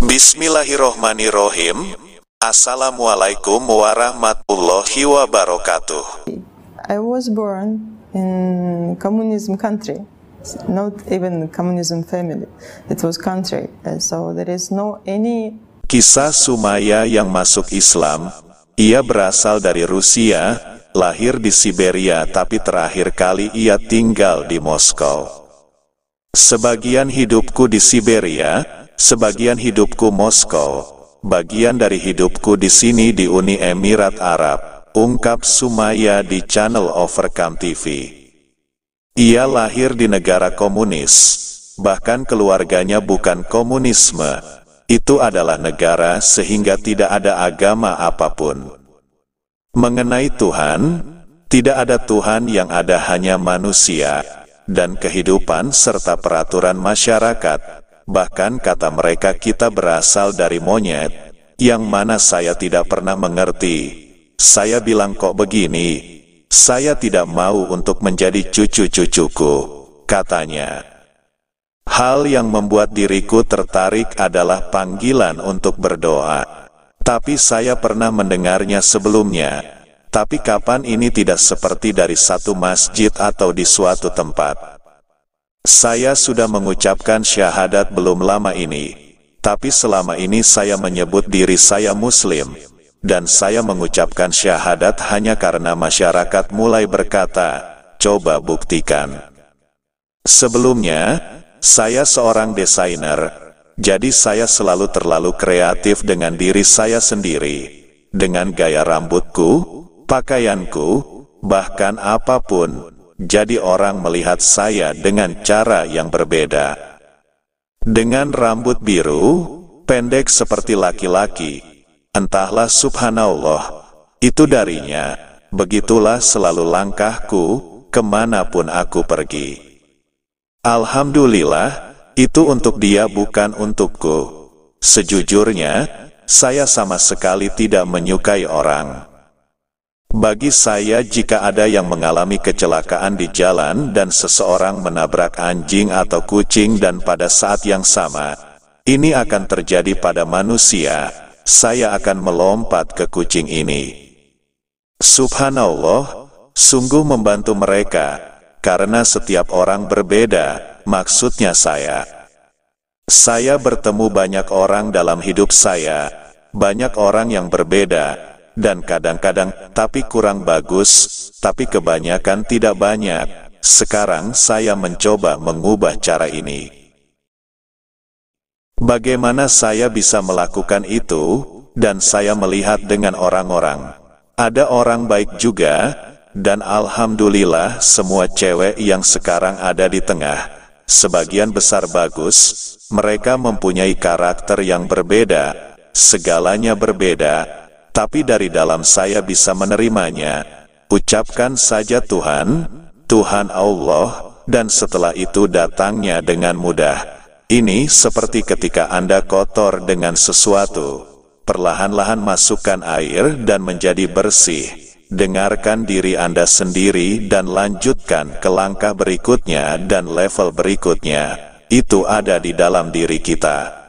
Bismillahirrohmanirrohim. Assalamualaikum warahmatullahi wabarakatuh. I was born in communism country, not even communism family. It was country, so there is no any. Kisah Sumaya yang masuk Islam, ia berasal dari Rusia, lahir di Siberia tapi terakhir kali ia tinggal di Moskow. Sebagian hidupku di Siberia, Sebagian hidupku Moskow, bagian dari hidupku di sini di Uni Emirat Arab, ungkap Sumaya di channel Overcome TV. Ia lahir di negara komunis, bahkan keluarganya bukan komunisme, itu adalah negara sehingga tidak ada agama apapun. Mengenai Tuhan, tidak ada Tuhan yang ada hanya manusia, dan kehidupan serta peraturan masyarakat, Bahkan kata mereka kita berasal dari monyet, yang mana saya tidak pernah mengerti. Saya bilang kok begini, saya tidak mau untuk menjadi cucu-cucuku, katanya. Hal yang membuat diriku tertarik adalah panggilan untuk berdoa. Tapi saya pernah mendengarnya sebelumnya. Tapi kapan ini tidak seperti dari satu masjid atau di suatu tempat. Saya sudah mengucapkan syahadat belum lama ini, tapi selama ini saya menyebut diri saya Muslim, dan saya mengucapkan syahadat hanya karena masyarakat mulai berkata, coba buktikan. Sebelumnya, saya seorang desainer, jadi saya selalu terlalu kreatif dengan diri saya sendiri, dengan gaya rambutku, pakaianku, bahkan apapun jadi orang melihat saya dengan cara yang berbeda. Dengan rambut biru, pendek seperti laki-laki, entahlah subhanallah, itu darinya, begitulah selalu langkahku, kemanapun aku pergi. Alhamdulillah, itu untuk dia bukan untukku. Sejujurnya, saya sama sekali tidak menyukai orang. Bagi saya jika ada yang mengalami kecelakaan di jalan dan seseorang menabrak anjing atau kucing dan pada saat yang sama, ini akan terjadi pada manusia, saya akan melompat ke kucing ini. Subhanallah, sungguh membantu mereka, karena setiap orang berbeda, maksudnya saya. Saya bertemu banyak orang dalam hidup saya, banyak orang yang berbeda, dan kadang-kadang tapi kurang bagus, tapi kebanyakan tidak banyak. Sekarang saya mencoba mengubah cara ini. Bagaimana saya bisa melakukan itu, dan saya melihat dengan orang-orang. Ada orang baik juga, dan alhamdulillah semua cewek yang sekarang ada di tengah, sebagian besar bagus, mereka mempunyai karakter yang berbeda, segalanya berbeda, tapi dari dalam saya bisa menerimanya. Ucapkan saja Tuhan, Tuhan Allah, dan setelah itu datangnya dengan mudah. Ini seperti ketika Anda kotor dengan sesuatu. Perlahan-lahan masukkan air dan menjadi bersih dengarkan diri Anda sendiri dan lanjutkan ke langkah berikutnya dan level berikutnya. Itu ada di dalam diri kita.